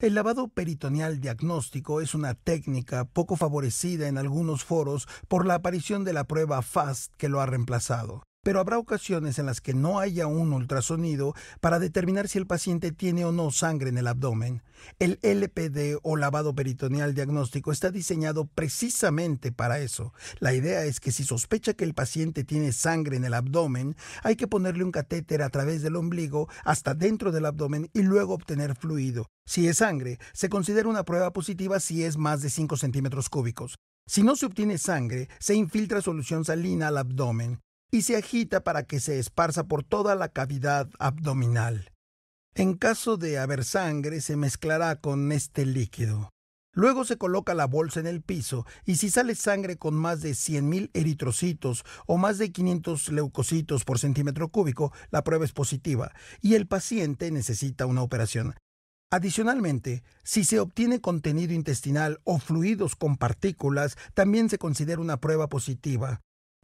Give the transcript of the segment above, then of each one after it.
El lavado peritoneal diagnóstico es una técnica poco favorecida en algunos foros por la aparición de la prueba FAST que lo ha reemplazado pero habrá ocasiones en las que no haya un ultrasonido para determinar si el paciente tiene o no sangre en el abdomen. El LPD o lavado peritoneal diagnóstico está diseñado precisamente para eso. La idea es que si sospecha que el paciente tiene sangre en el abdomen, hay que ponerle un catéter a través del ombligo hasta dentro del abdomen y luego obtener fluido. Si es sangre, se considera una prueba positiva si es más de 5 centímetros cúbicos. Si no se obtiene sangre, se infiltra solución salina al abdomen y se agita para que se esparza por toda la cavidad abdominal. En caso de haber sangre, se mezclará con este líquido. Luego se coloca la bolsa en el piso y si sale sangre con más de 100.000 eritrocitos o más de 500 leucocitos por centímetro cúbico, la prueba es positiva y el paciente necesita una operación. Adicionalmente, si se obtiene contenido intestinal o fluidos con partículas, también se considera una prueba positiva.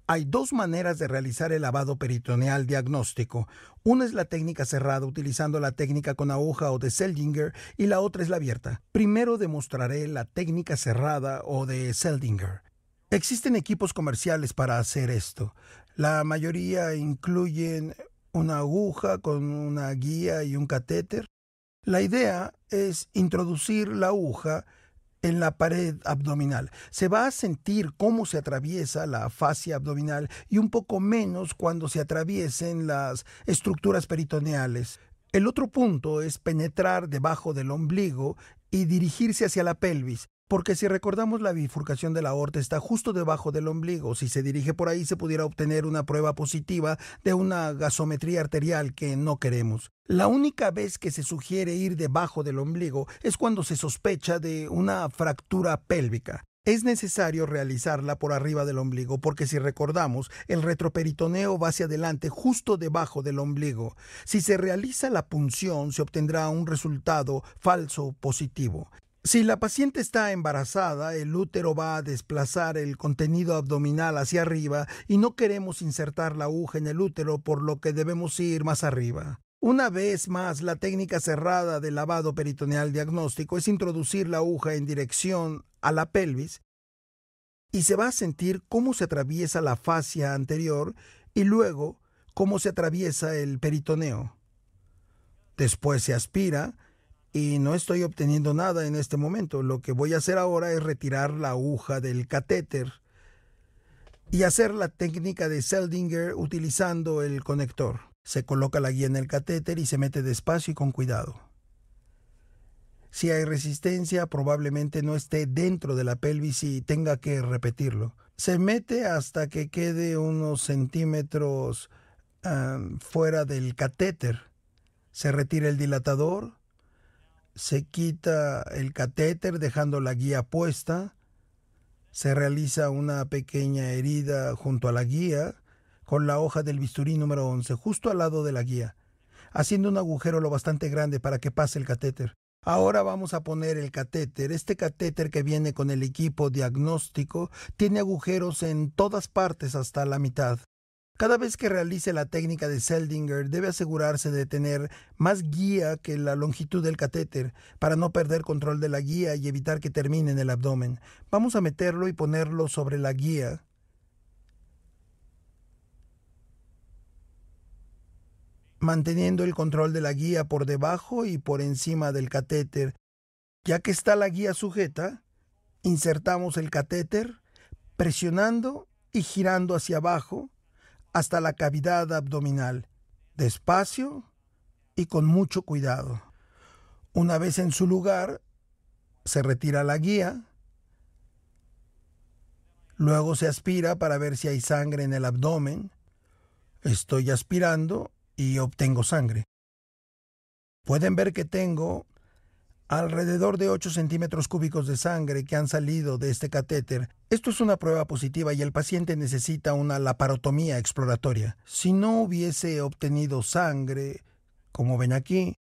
Hay dos maneras de realizar el lavado peritoneal diagnóstico. Una es la técnica cerrada utilizando la técnica con aguja o de Seldinger y la otra es la abierta. Primero demostraré la técnica cerrada o de Seldinger. Existen equipos comerciales para hacer esto. La mayoría incluyen una aguja con una guía y un catéter. La idea es introducir la aguja en la pared abdominal. Se va a sentir cómo se atraviesa la fascia abdominal y un poco menos cuando se atraviesen las estructuras peritoneales. El otro punto es penetrar debajo del ombligo y dirigirse hacia la pelvis. Porque si recordamos la bifurcación de la aorta está justo debajo del ombligo, si se dirige por ahí se pudiera obtener una prueba positiva de una gasometría arterial que no queremos. La única vez que se sugiere ir debajo del ombligo es cuando se sospecha de una fractura pélvica. Es necesario realizarla por arriba del ombligo porque si recordamos, el retroperitoneo va hacia adelante justo debajo del ombligo. Si se realiza la punción se obtendrá un resultado falso positivo. Si la paciente está embarazada, el útero va a desplazar el contenido abdominal hacia arriba y no queremos insertar la aguja en el útero, por lo que debemos ir más arriba. Una vez más, la técnica cerrada de lavado peritoneal diagnóstico es introducir la aguja en dirección a la pelvis y se va a sentir cómo se atraviesa la fascia anterior y luego cómo se atraviesa el peritoneo. Después se aspira, y no estoy obteniendo nada en este momento. Lo que voy a hacer ahora es retirar la aguja del catéter y hacer la técnica de Seldinger utilizando el conector. Se coloca la guía en el catéter y se mete despacio y con cuidado. Si hay resistencia, probablemente no esté dentro de la pelvis y tenga que repetirlo. Se mete hasta que quede unos centímetros ah, fuera del catéter. Se retira el dilatador, se quita el catéter dejando la guía puesta, se realiza una pequeña herida junto a la guía con la hoja del bisturí número 11 justo al lado de la guía, haciendo un agujero lo bastante grande para que pase el catéter. Ahora vamos a poner el catéter. Este catéter que viene con el equipo diagnóstico tiene agujeros en todas partes hasta la mitad. Cada vez que realice la técnica de Seldinger debe asegurarse de tener más guía que la longitud del catéter para no perder control de la guía y evitar que termine en el abdomen. Vamos a meterlo y ponerlo sobre la guía. manteniendo el control de la guía por debajo y por encima del catéter. Ya que está la guía sujeta, insertamos el catéter presionando y girando hacia abajo hasta la cavidad abdominal, despacio y con mucho cuidado. Una vez en su lugar, se retira la guía, luego se aspira para ver si hay sangre en el abdomen. Estoy aspirando y obtengo sangre. Pueden ver que tengo alrededor de 8 centímetros cúbicos de sangre que han salido de este catéter esto es una prueba positiva y el paciente necesita una laparotomía exploratoria. Si no hubiese obtenido sangre, como ven aquí,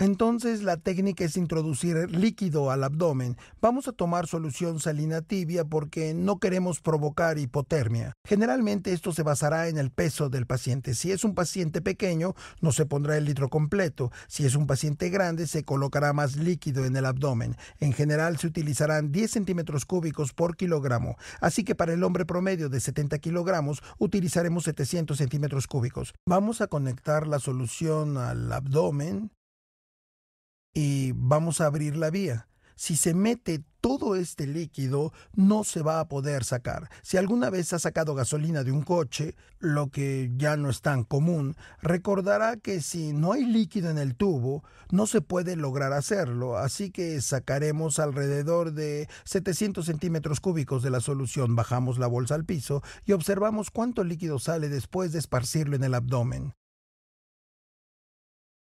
entonces la técnica es introducir líquido al abdomen. Vamos a tomar solución salina tibia porque no queremos provocar hipotermia. Generalmente esto se basará en el peso del paciente. Si es un paciente pequeño, no se pondrá el litro completo. Si es un paciente grande, se colocará más líquido en el abdomen. En general se utilizarán 10 centímetros cúbicos por kilogramo. Así que para el hombre promedio de 70 kilogramos utilizaremos 700 centímetros cúbicos. Vamos a conectar la solución al abdomen y vamos a abrir la vía. Si se mete todo este líquido, no se va a poder sacar. Si alguna vez ha sacado gasolina de un coche, lo que ya no es tan común, recordará que si no hay líquido en el tubo, no se puede lograr hacerlo, así que sacaremos alrededor de 700 centímetros cúbicos de la solución, bajamos la bolsa al piso y observamos cuánto líquido sale después de esparcirlo en el abdomen.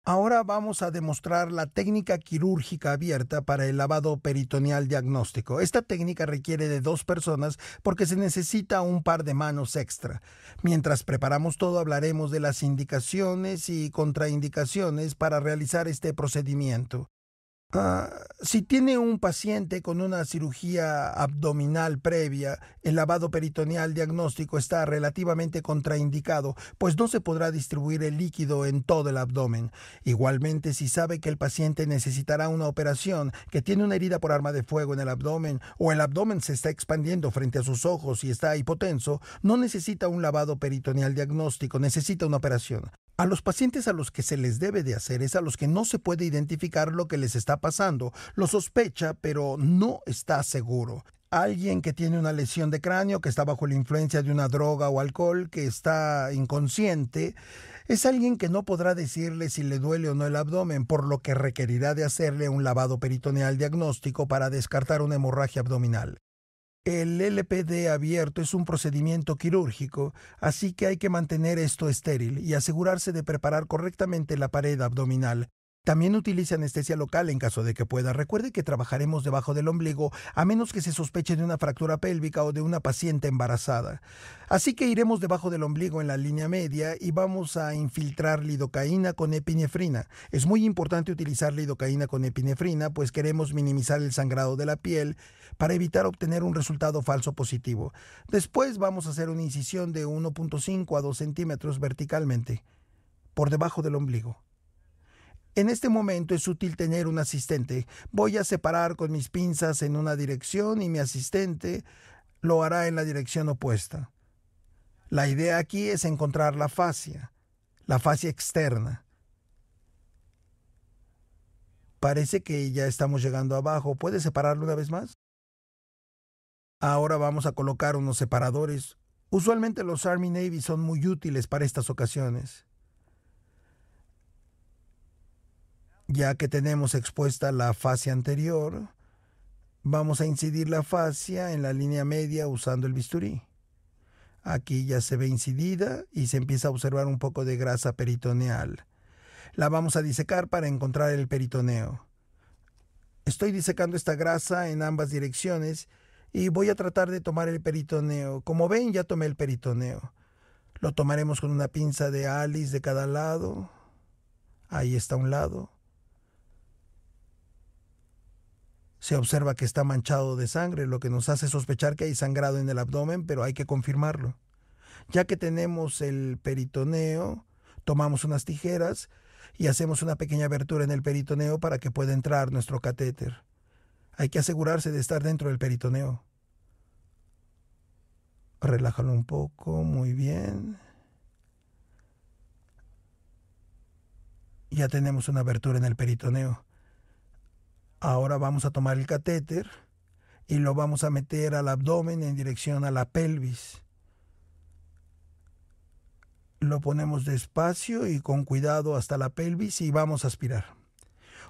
Ahora vamos a demostrar la técnica quirúrgica abierta para el lavado peritoneal diagnóstico. Esta técnica requiere de dos personas porque se necesita un par de manos extra. Mientras preparamos todo hablaremos de las indicaciones y contraindicaciones para realizar este procedimiento. Ah, si tiene un paciente con una cirugía abdominal previa, el lavado peritoneal diagnóstico está relativamente contraindicado, pues no se podrá distribuir el líquido en todo el abdomen. Igualmente, si sabe que el paciente necesitará una operación, que tiene una herida por arma de fuego en el abdomen o el abdomen se está expandiendo frente a sus ojos y está hipotenso, no necesita un lavado peritoneal diagnóstico, necesita una operación. A los pacientes a los que se les debe de hacer es a los que no se puede identificar lo que les está pasando, lo sospecha pero no está seguro. Alguien que tiene una lesión de cráneo, que está bajo la influencia de una droga o alcohol, que está inconsciente, es alguien que no podrá decirle si le duele o no el abdomen, por lo que requerirá de hacerle un lavado peritoneal diagnóstico para descartar una hemorragia abdominal. El LPD abierto es un procedimiento quirúrgico, así que hay que mantener esto estéril y asegurarse de preparar correctamente la pared abdominal también utilice anestesia local en caso de que pueda. Recuerde que trabajaremos debajo del ombligo a menos que se sospeche de una fractura pélvica o de una paciente embarazada. Así que iremos debajo del ombligo en la línea media y vamos a infiltrar lidocaína con epinefrina. Es muy importante utilizar lidocaína con epinefrina pues queremos minimizar el sangrado de la piel para evitar obtener un resultado falso positivo. Después vamos a hacer una incisión de 1.5 a 2 centímetros verticalmente por debajo del ombligo. En este momento es útil tener un asistente. Voy a separar con mis pinzas en una dirección y mi asistente lo hará en la dirección opuesta. La idea aquí es encontrar la fascia, la fascia externa. Parece que ya estamos llegando abajo. ¿Puedes separarlo una vez más? Ahora vamos a colocar unos separadores. Usualmente los Army Navy son muy útiles para estas ocasiones. ya que tenemos expuesta la fascia anterior, vamos a incidir la fascia en la línea media usando el bisturí. Aquí ya se ve incidida y se empieza a observar un poco de grasa peritoneal. La vamos a disecar para encontrar el peritoneo. Estoy disecando esta grasa en ambas direcciones y voy a tratar de tomar el peritoneo. Como ven, ya tomé el peritoneo. Lo tomaremos con una pinza de Alice de cada lado. Ahí está un lado. Se observa que está manchado de sangre, lo que nos hace sospechar que hay sangrado en el abdomen, pero hay que confirmarlo. Ya que tenemos el peritoneo, tomamos unas tijeras y hacemos una pequeña abertura en el peritoneo para que pueda entrar nuestro catéter. Hay que asegurarse de estar dentro del peritoneo. Relájalo un poco, muy bien. Ya tenemos una abertura en el peritoneo. Ahora vamos a tomar el catéter y lo vamos a meter al abdomen en dirección a la pelvis. Lo ponemos despacio y con cuidado hasta la pelvis y vamos a aspirar.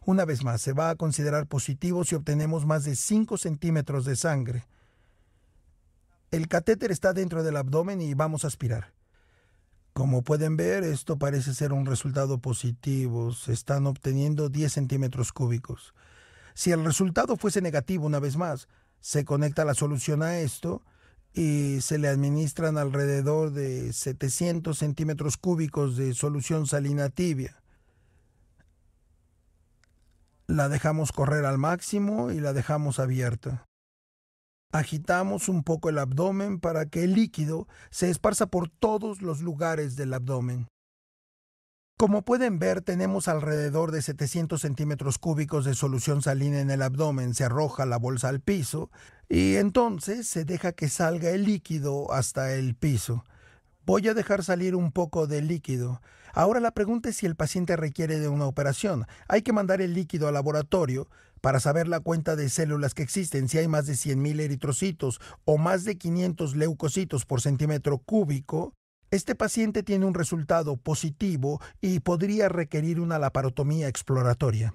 Una vez más, se va a considerar positivo si obtenemos más de 5 centímetros de sangre. El catéter está dentro del abdomen y vamos a aspirar. Como pueden ver, esto parece ser un resultado positivo. Se están obteniendo 10 centímetros cúbicos. Si el resultado fuese negativo una vez más, se conecta la solución a esto y se le administran alrededor de 700 centímetros cúbicos de solución salina tibia. La dejamos correr al máximo y la dejamos abierta. Agitamos un poco el abdomen para que el líquido se esparza por todos los lugares del abdomen. Como pueden ver, tenemos alrededor de 700 centímetros cúbicos de solución salina en el abdomen, se arroja la bolsa al piso y entonces se deja que salga el líquido hasta el piso. Voy a dejar salir un poco de líquido. Ahora la pregunta es si el paciente requiere de una operación. Hay que mandar el líquido al laboratorio para saber la cuenta de células que existen, si hay más de 100.000 eritrocitos o más de 500 leucocitos por centímetro cúbico, este paciente tiene un resultado positivo y podría requerir una laparotomía exploratoria.